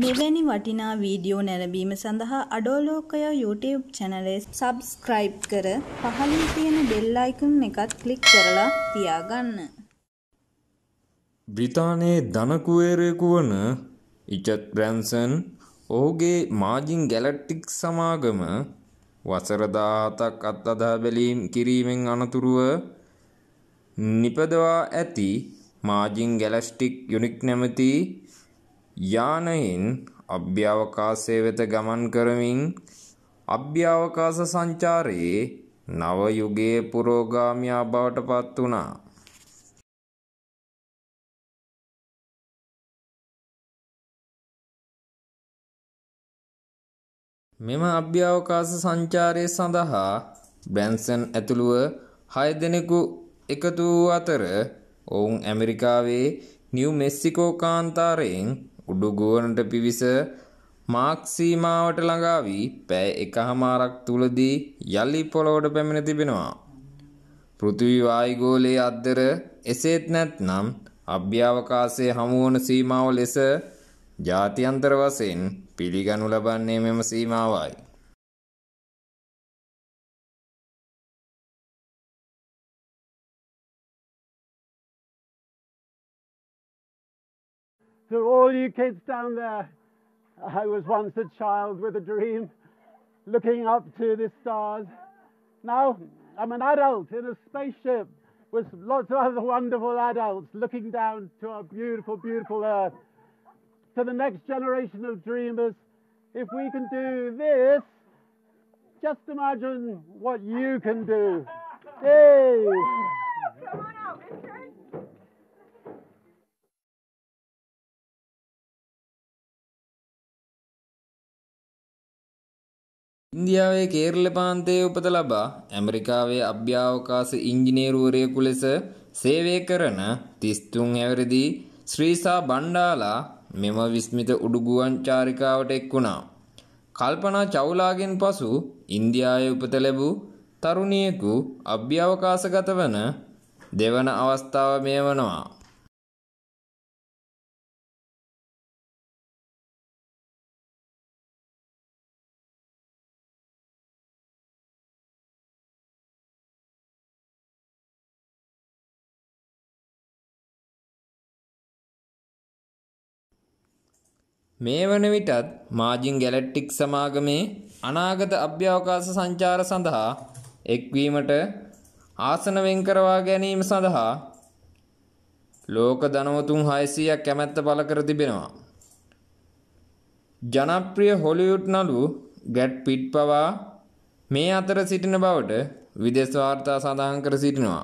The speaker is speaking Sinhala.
මෙවැනි වටිනා වීඩියෝ නැරඹීම සඳහා අඩෝලෝකය YouTube චැනලේ සබස්ක්‍රයිබ් කර පහළින් තියෙන බෙල් අයිකන් එකත් ක්ලික් කරලා තියාගන්න. බ්‍රිතානයේ ධනකුවේරයෙකු වන ඉචත් බ්‍රැන්සන් ඔහුගේ මාජින් ගැලට්ටික් සමාගම වසරදාහතක් අත් අදා බැලීම් කිරීමෙන් අනතුරුව නිපදවා ඇති මාජින් ගැලස්ටික් යුනික් නැමති යානයෙන් අභ්‍යවකාශය වෙත ගමන් කරමින් අභ්‍යවකාශ සංචාරයේ නව යුගයේ පුරෝගාමියා බවට පත් වුණා. මෙම අභ්‍යවකාශ සංචාරය සඳහා බ්‍රැන්සන් ඇතුළුව 6 දෙනෙකු එකතු වූ අතර ඔවුන් ඇමරිකාවේ නිව් මෙක්සිකෝ කාන්තාරයෙන් උඩුගුවනට පිවිස මාක් සීමාවට ළඟා වී පැය එකහමාරක් තුලදී යලි පොළොවට පැමිණ තිබෙනවා. පෘථිවි වායු ගෝලයේ අද්දර එසේත් නැත්නම් අභ්‍යවකාශයේ හමුවන සීමාව ලෙස ජාත්‍යන්තර වශයෙන් පිළිගනු ලබන්නේ මෙම සීමාවයි. To all you kids down there, I was once a child with a dream, looking up to the stars. Now I'm an adult in a spaceship with lots of other wonderful adults looking down to our beautiful, beautiful Earth. To the next generation of dreamers, if we can do this, just imagine what you can do. Hey! ඉන්දියාවේ කේරළ පාන්තයේ උපත ලබා ඇමරිකාවේ අභ්‍යාවකාශ ඉංජිනේරුවරයෙකු ලෙස සේවය කරන 33 හැවිරිදි ශ්‍රීසා බණ්ඩාලා මෙම විස්මිත උඩුගුවන් චාරිකාවට එක් වුණා. කල්පනා චවුලාගෙන් පසු ඉන්දියාවේ උපත ලැබූ තරුණියකු අභ්‍යවකාශගත වන දෙවන අවස්ථාව මෙය වනවා. මේ වන විටත් මාජින් ගැලැක්ටික් සමාගමේ අනාගත අභ්‍යවකාශ සංචාර සඳහා එක්වීමට ආසන වෙන්කරවා ගැනීම සඳහා ලෝක ධනවතුන් 600ක් කැමැත්ත පළ කර තිබෙනවා. ජනප්‍රිය හොලිවුඩ් නළු ගැට් පිට් පවා මේ අතර සිටින බවට විදේශ වාර්තා සඳහන් කර සිටිනවා.